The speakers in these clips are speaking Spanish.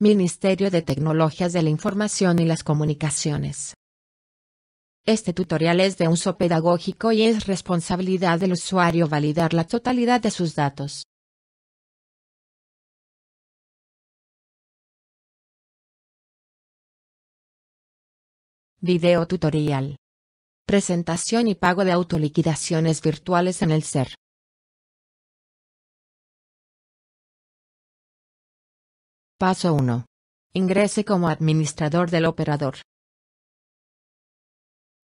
Ministerio de Tecnologías de la Información y las Comunicaciones. Este tutorial es de uso pedagógico y es responsabilidad del usuario validar la totalidad de sus datos. Video tutorial. Presentación y pago de autoliquidaciones virtuales en el SER. Paso 1. Ingrese como administrador del operador.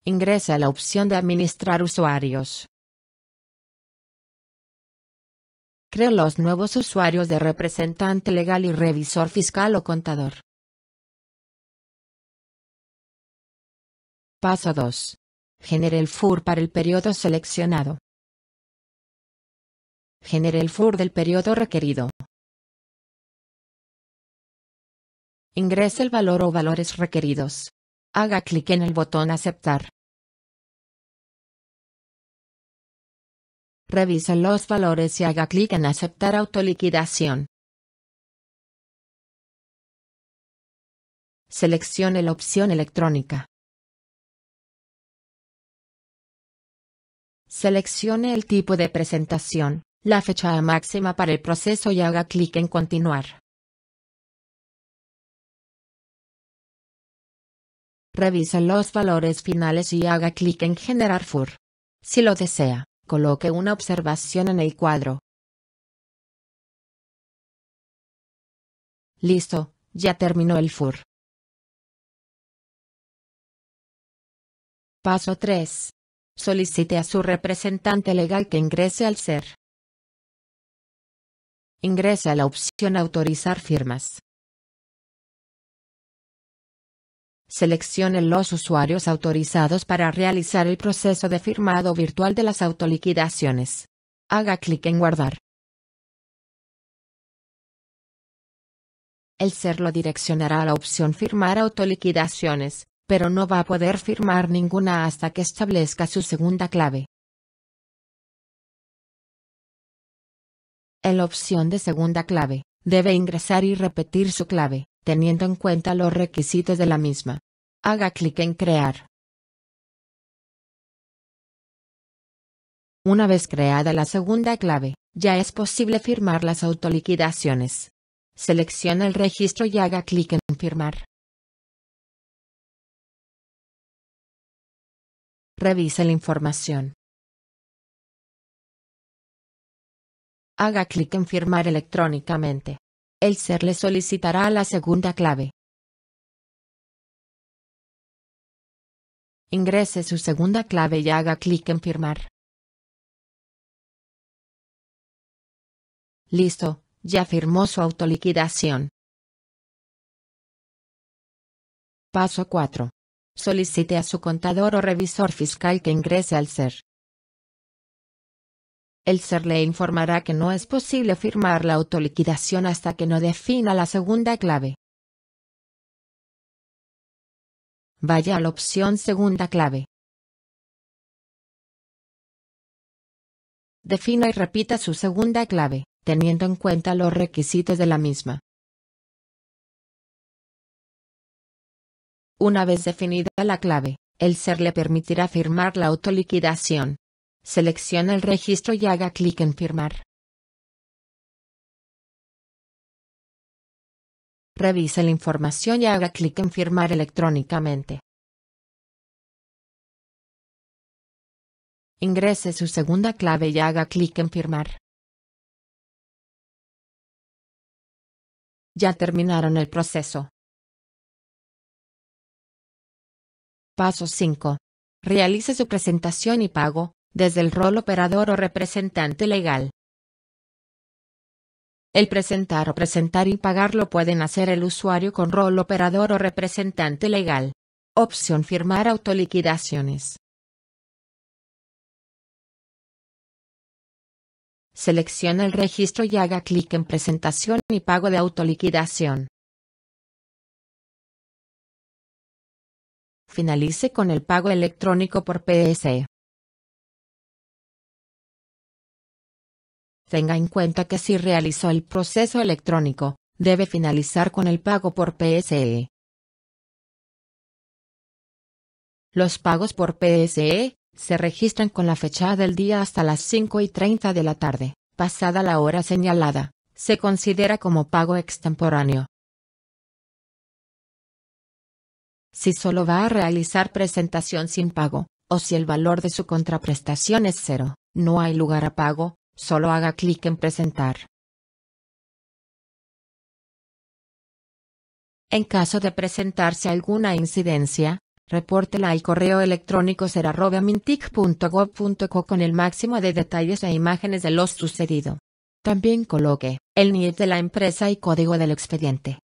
Ingrese a la opción de Administrar usuarios. Crea los nuevos usuarios de representante legal y revisor fiscal o contador. Paso 2. Genere el FUR para el periodo seleccionado. Genere el FUR del periodo requerido. Ingrese el valor o valores requeridos. Haga clic en el botón Aceptar. Revise los valores y haga clic en Aceptar autoliquidación. Seleccione la opción electrónica. Seleccione el tipo de presentación, la fecha máxima para el proceso y haga clic en Continuar. Revise los valores finales y haga clic en Generar FUR. Si lo desea, coloque una observación en el cuadro. Listo, ya terminó el FUR. Paso 3. Solicite a su representante legal que ingrese al SER. Ingrese a la opción Autorizar firmas. Seleccione los usuarios autorizados para realizar el proceso de firmado virtual de las autoliquidaciones. Haga clic en Guardar. El ser lo direccionará a la opción Firmar autoliquidaciones, pero no va a poder firmar ninguna hasta que establezca su segunda clave. En la opción de segunda clave, debe ingresar y repetir su clave, teniendo en cuenta los requisitos de la misma. Haga clic en Crear. Una vez creada la segunda clave, ya es posible firmar las autoliquidaciones. Selecciona el registro y haga clic en Firmar. Revise la información. Haga clic en Firmar electrónicamente. El SER le solicitará la segunda clave. Ingrese su segunda clave y haga clic en firmar. Listo, ya firmó su autoliquidación. Paso 4. Solicite a su contador o revisor fiscal que ingrese al SER. El SER le informará que no es posible firmar la autoliquidación hasta que no defina la segunda clave. Vaya a la opción segunda clave. Defina y repita su segunda clave, teniendo en cuenta los requisitos de la misma. Una vez definida la clave, el ser le permitirá firmar la autoliquidación. Seleccione el registro y haga clic en Firmar. Revise la información y haga clic en Firmar electrónicamente. Ingrese su segunda clave y haga clic en Firmar. Ya terminaron el proceso. Paso 5. Realice su presentación y pago, desde el rol operador o representante legal. El presentar o presentar y pagar lo pueden hacer el usuario con rol operador o representante legal. Opción Firmar autoliquidaciones. Selecciona el registro y haga clic en Presentación y pago de autoliquidación. Finalice con el pago electrónico por PSE. Tenga en cuenta que si realizó el proceso electrónico, debe finalizar con el pago por PSE. Los pagos por PSE se registran con la fecha del día hasta las 5 y 30 de la tarde, pasada la hora señalada, se considera como pago extemporáneo. Si solo va a realizar presentación sin pago, o si el valor de su contraprestación es cero, no hay lugar a pago, Solo haga clic en Presentar. En caso de presentarse alguna incidencia, repórtela al correo electrónico mintic.gov.co con el máximo de detalles e imágenes de lo sucedido. También coloque el NIE de la empresa y código del expediente.